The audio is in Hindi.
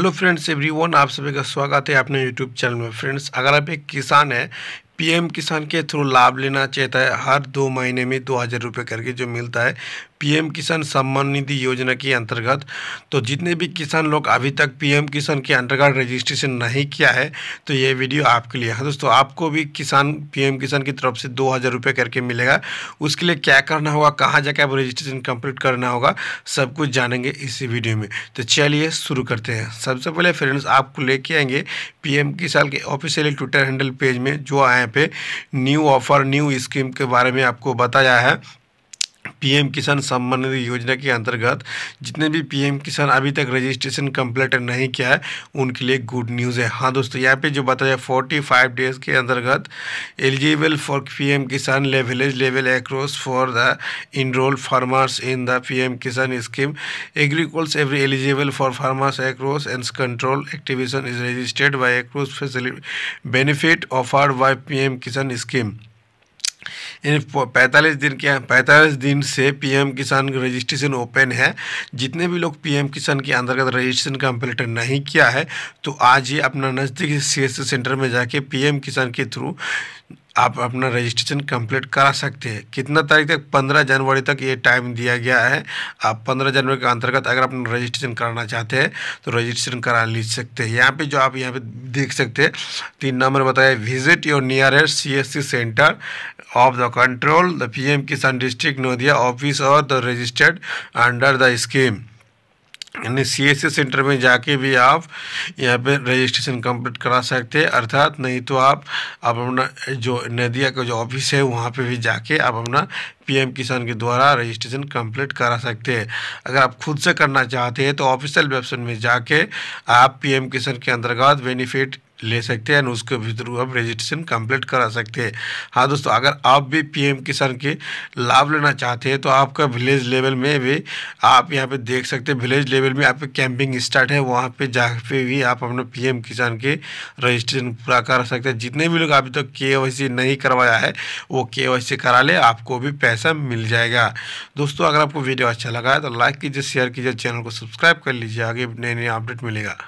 हेलो फ्रेंड्स एवरीवन आप सभी का स्वागत है अपने यूट्यूब चैनल में फ्रेंड्स अगर आप एक किसान हैं पीएम किसान के थ्रू लाभ लेना चाहता है हर दो महीने में दो हज़ार रुपये करके जो मिलता है पीएम किसान सम्मान निधि योजना के अंतर्गत तो जितने भी किसान लोग अभी तक पीएम किसान के अंतर्गत रजिस्ट्रेशन नहीं किया है तो ये वीडियो आपके लिए है दोस्तों आपको भी किसान पीएम किसान की तरफ से दो हज़ार रुपये करके मिलेगा उसके लिए क्या करना होगा कहाँ जाकर आप रजिस्ट्रेशन कंप्लीट करना होगा सब कुछ जानेंगे इसी वीडियो में तो चलिए शुरू करते हैं सबसे पहले फ्रेंड्स आपको लेके आएंगे पी किसान के ऑफिशियल ट्विटर हैंडल पेज में जो आए पे न्यू ऑफर न्यू स्कीम के बारे में आपको बताया है पीएम किसान सम्मान निधि योजना के अंतर्गत जितने भी पीएम किसान अभी तक रजिस्ट्रेशन कम्प्लीट नहीं किया है उनके लिए गुड न्यूज़ है हाँ दोस्तों यहाँ पे जो बताया फोर्टी फाइव डेज के अंतर्गत एलिजिबल फॉर पीएम किसान लेवलेज level across for the enrol farmers in the P Kisan scheme एग्रीकल्स every eligible for farmers across and control activation is registered across across benefit offered by P Kisan scheme in 45 दिन के 45 दिन से पीएम किसान रजिस्ट्रेशन ओपन है जितने भी लोग पीएम किसान के अंतर्गत रजिस्ट्रेशन कंप्लीट नहीं किया है तो आज ही अपना नज़दीकी सी सेंटर में जाके पीएम किसान के थ्रू आप अपना रजिस्ट्रेशन कंप्लीट करा सकते हैं कितना तारीख तक पंद्रह जनवरी तक ये टाइम दिया गया है आप पंद्रह जनवरी के अंतर्गत अगर अपना रजिस्ट्रेशन कराना चाहते हैं तो रजिस्ट्रेशन करा ले सकते हैं यहाँ पे जो आप यहाँ पे देख सकते हैं तीन नंबर बताया visit your nearest C S C centre of the control the P M Kisan district nodal office और the registered under the scheme यानी सी एस सेंटर में जाके भी आप यहाँ पे रजिस्ट्रेशन कंप्लीट करा सकते हैं अर्थात नहीं तो आप आप अपना जो नदिया का जो ऑफिस है वहाँ पे भी जाके आप अपना पीएम किसान के द्वारा रजिस्ट्रेशन कंप्लीट करा सकते हैं अगर आप खुद से करना चाहते हैं तो ऑफिशियल वेबसाइट में जाके आप पीएम किसान के अंतर्गत बेनिफिट ले सकते हैं उसके भी थ्रू आप रजिस्ट्रेशन कंप्लीट करा सकते हैं हाँ दोस्तों अगर आप भी पीएम किसान के लाभ लेना चाहते हैं तो आपका विलेज लेवल में भी आप यहाँ पे देख सकते हैं विलेज लेवल में आप कैंपिंग स्टार्ट है वहाँ पे जा पे भी आप अपने पीएम किसान के रजिस्ट्रेशन पूरा करा सकते हैं जितने भी लोग अभी तक के नहीं करवाया है वो के करा ले आपको भी पैसा मिल जाएगा दोस्तों अगर आपको वीडियो अच्छा लगा है तो लाइक कीजिए शेयर कीजिए चैनल को सब्सक्राइब कर लीजिए आगे नए नए अपडेट मिलेगा